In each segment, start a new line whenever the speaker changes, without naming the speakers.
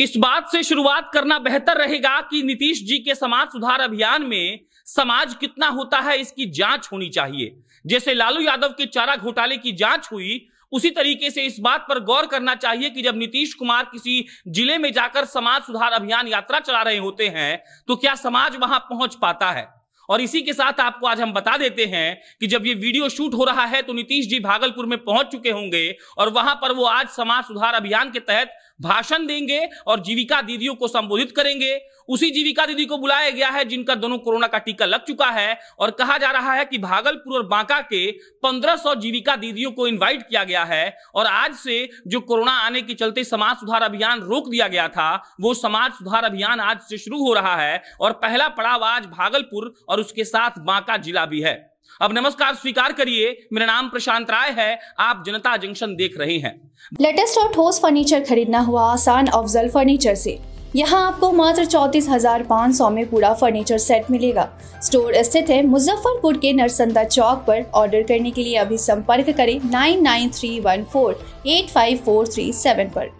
इस बात से शुरुआत करना बेहतर रहेगा कि नीतीश जी के समाज सुधार अभियान में समाज कितना होता है इसकी जांच होनी चाहिए जैसे लालू यादव के चारा घोटाले की जांच हुई उसी तरीके से इस बात पर गौर करना चाहिए कि जब नीतीश कुमार किसी जिले में जाकर समाज सुधार अभियान यात्रा चला रहे होते हैं तो क्या समाज वहां पहुंच पाता है और इसी के साथ आपको आज हम बता देते हैं कि जब ये वीडियो शूट हो रहा है तो नीतीश जी भागलपुर में पहुंच चुके होंगे और वहां पर वो आज समाज सुधार अभियान के तहत भाषण देंगे और जीविका दीदियों को संबोधित करेंगे उसी जीविका दीदी को बुलाया गया है जिनका दोनों कोरोना का टीका लग चुका है और कहा जा रहा है कि भागलपुर और बांका के 1500 जीविका दीदियों को इनवाइट किया गया है और आज से जो कोरोना आने के चलते समाज सुधार अभियान रोक दिया गया था वो समाज सुधार अभियान आज से शुरू हो रहा है और पहला पड़ाव आज भागलपुर और उसके साथ बांका जिला भी है अब नमस्कार स्वीकार करिए मेरा नाम प्रशांत राय है आप जनता जंक्शन देख रहे हैं लेटेस्ट और ठोस फर्नीचर खरीदना हुआ आसान अफजल फर्नीचर से यहाँ आपको मात्र चौंतीस हजार पाँच सौ में पूरा फर्नीचर सेट मिलेगा स्टोर स्थित है मुजफ्फरपुर के नरसंदा चौक पर ऑर्डर करने के लिए अभी संपर्क करें nine nine three one four eight five four three seven पर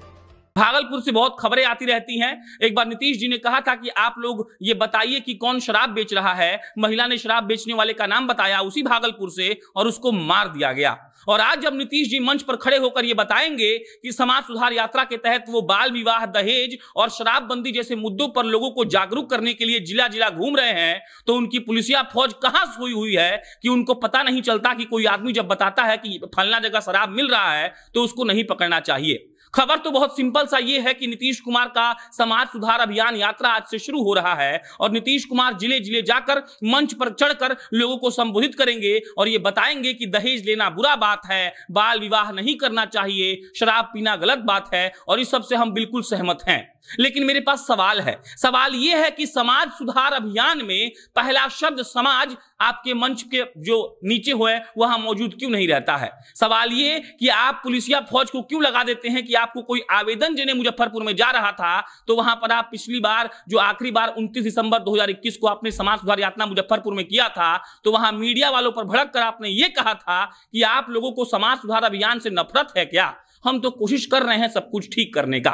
भागलपुर से बहुत खबरें आती रहती हैं एक बार नीतीश जी ने कहा था कि आप लोग ये बताइए कि कौन शराब बेच रहा है महिला ने शराब बेचने वाले का नाम बताया उसी भागलपुर से और उसको मार दिया गया और आज जब नीतीश जी मंच पर खड़े होकर ये बताएंगे कि समाज सुधार यात्रा के तहत वो बाल विवाह दहेज और शराबबंदी जैसे मुद्दों पर लोगों को जागरूक करने के लिए जिला जिला घूम रहे हैं तो उनकी पुलिसिया फौज कहां सोई हुई है कि उनको पता नहीं चलता कि कोई आदमी जब बताता है कि फलना जगह शराब मिल रहा है तो उसको नहीं पकड़ना चाहिए खबर तो बहुत सिंपल सा ये है कि नीतीश कुमार का समाज सुधार अभियान यात्रा आज से शुरू हो रहा है और नीतीश कुमार जिले जिले जाकर मंच पर चढ़कर लोगों को संबोधित करेंगे और ये बताएंगे कि दहेज लेना बुरा बात है बाल विवाह नहीं करना चाहिए शराब पीना गलत बात है और इस सबसे हम बिल्कुल सहमत हैं लेकिन मेरे पास सवाल है सवाल यह है कि समाज सुधार अभियान में पहला शब्द समाज आपके मंच के जो नीचे हो वहां मौजूद क्यों नहीं रहता है सवाल ये कि आप पुलिसिया फौज को क्यों लगा देते हैं कि आपको कोई आवेदन देने मुजफ्फरपुर में जा रहा था तो वहां पर आप पिछली बार जो आखिरी बार 29 दिसंबर 2021 को आपने समाज सुधार यात्रा मुजफ्फरपुर में किया था तो वहां मीडिया वालों पर भड़क कर आपने ये कहा था कि आप लोगों को समाज सुधार अभियान से नफरत है क्या हम तो कोशिश कर रहे हैं सब कुछ ठीक करने का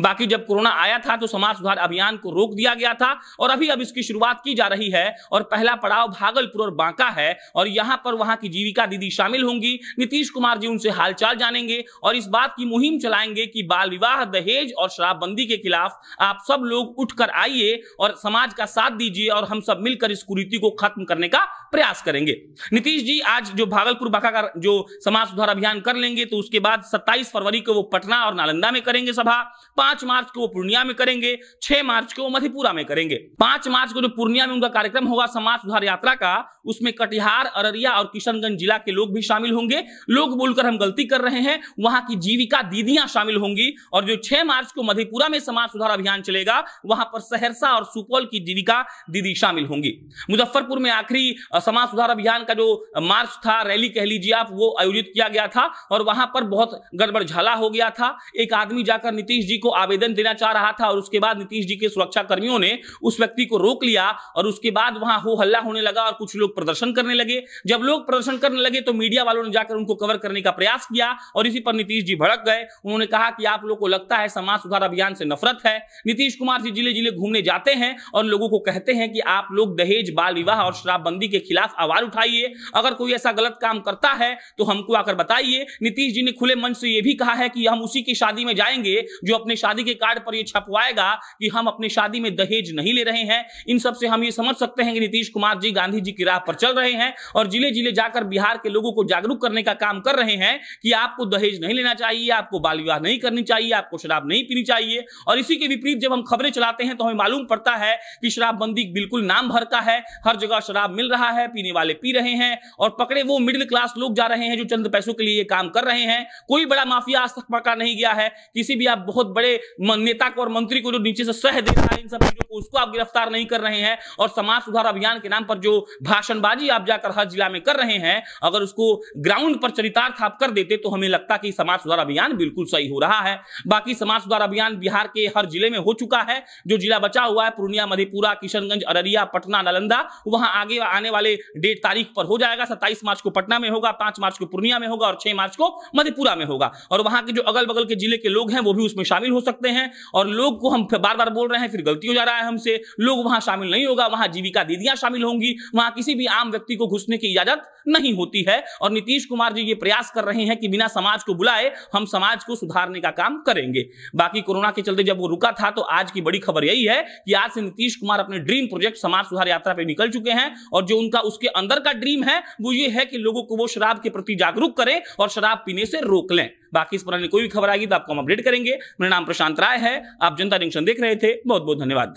बाकी जब कोरोना आया था तो समाज सुधार अभियान को रोक दिया गया था और अभी अब इसकी शुरुआत की जा रही है और पहला पड़ाव भागलपुर और बांका है और यहां पर वहां की जीविका दीदी शामिल होंगी नीतीश कुमार जी उनसे हालचाल जानेंगे और इस बात की मुहिम चलाएंगे कि बाल विवाह दहेज और शराबबंदी के खिलाफ आप सब लोग उठकर आइए और समाज का साथ दीजिए और हम सब मिलकर इस कुरीति को खत्म करने का प्रयास करेंगे नीतीश जी आज जो भागलपुर बांका का जो समाज सुधार अभियान कर लेंगे तो उसके बाद 27 फरवरी को वो पटना और नालंदा में करेंगे सभा पांच मार्च को वो पूर्णिया में करेंगे छह मार्च को वो मधेपुरा में करेंगे पांच मार्च को जो पूर्णिया में उनका कार्यक्रम होगा समाज सुधार यात्रा का उसमें कटिहार अररिया और किशनगंज जिला के लोग भी शामिल होंगे लोग बोलकर हम गलती कर रहे हैं वहां की जीविका दीदियां शामिल होंगी और जो छह मार्च को मधेपुरा में समाज सुधार अभियान चलेगा वहां पर सहरसा और सुपौल की जीविका दीदी शामिल होंगी मुजफ्फरपुर में आखिरी समाज सुधार अभियान का जो मार्च था रैली कह लीजिए आप वो आयोजित किया गया था और वहां पर बहुत गड़बड़झाला हो गया था एक आदमी जाकर नीतीश जी को को आवेदन देना चाह रहा था और उसके बाद नीतीश जी के सुरक्षा कर्मियों ने उस व्यक्ति को रोक लिया और उसके बाद वहां हो हल्ला होने लगा और कुछ लोग प्रदर्शन करने लगे जब लोग प्रदर्शन करने लगे तो मीडिया वालों ने जाकर उनको कवर करने का प्रयास किया और इसी पर नीतीश जी भड़क गए उन्होंने कहा कि आप लोग को लगता है समाज सुधार अभियान से नफरत है नीतीश कुमार जी जिले जिले घूमने जाते हैं और लोगों को कहते हैं कि आप लोग दहेज बाल विवाह और शराबबंदी के खिलाफ आवाज उठाइए अगर कोई ऐसा गलत काम करता है तो हमको आकर बताइए नीतीश जी ने खुले मंच से यह भी कहा है कि हम उसी की शादी में जाएंगे जो अपने शादी के कार्ड पर ये छपवाएगा कि हम अपनी शादी में दहेज नहीं ले रहे हैं इन सबसे हम ये समझ सकते हैं कि नीतीश कुमार जी गांधी जी की राह पर चल रहे हैं और जिले जिले जाकर बिहार के लोगों को जागरूक करने का काम कर रहे हैं कि आपको दहेज नहीं लेना चाहिए आपको बाल विवाह नहीं करनी चाहिए आपको शराब नहीं पीनी चाहिए और इसी के विपरीत जब हम खबरें चलाते हैं तो हमें मालूम पड़ता है कि शराबबंदी बिल्कुल नाम भर का है हर जगह शराब मिल रहा है पीने वाले पी रहे हैं और पकड़े वो मिडिल क्लास लोग जा रहे हैं जो चंद पैसों के लिए काम कर रहे हैं कोई बड़ा माफिया आज तक पकड़ा नहीं गया है किसी भी आप बहुत बड़े बड़े नेता को और मंत्री को जो नीचे से सह दे रहा है इन सब चीजों को उसको आप गिरफ्तार नहीं कर रहे हैं और समाज सुधार अभियान के नाम पर जो भाषणबाजी आप जाकर हर जिला में कर रहे हैं अगर उसको ग्राउंड पर चरितार्थ आप कर देते तो हमें लगता कि समाज सुधार अभियान बिल्कुल सही हो रहा है बाकी समाज सुधार अभियान बिहार के हर जिले में हो चुका है जो जिला बचा हुआ है पूर्णिया मधेपुरा किशनगंज अररिया पटना नालंदा वहां आगे आने वाले डेढ़ तारीख पर हो जाएगा सत्ताईस मार्च को पटना में होगा पांच मार्च को पूर्णिया में होगा और छह मार्च को मधेपुरा में होगा और वहां के जो अगल बगल के जिले के लोग हैं वो भी उसमें शामिल शामिल हो सकते हैं और लोग को हम बार बार बोल रहे हैं फिर गलती हो जा रहा है हमसे लोग वहां शामिल नहीं होगा वहां जीविका दीदियां शामिल होंगी वहां किसी भी आम व्यक्ति को घुसने की इजाजत नहीं होती है और नीतीश कुमार जी ये प्रयास कर रहे हैं कि बिना समाज को बुलाए हम समाज को सुधारने का काम करेंगे बाकी कोरोना के चलते जब वो रुका था तो आज की बड़ी खबर यही है कि आज से नीतीश कुमार अपने ड्रीम प्रोजेक्ट समाज सुधार यात्रा पे निकल चुके हैं और जो उनका उसके अंदर का ड्रीम है वो ये है कि लोगों को वो शराब के प्रति जागरूक करें और शराब पीने से रोक लें बाकी इस पुरानी कोई भी खबर आएगी तो आपको हम अपडेट करेंगे मेरा नाम प्रशांत राय है आप जनता जंक्शन देख रहे थे बहुत बहुत धन्यवाद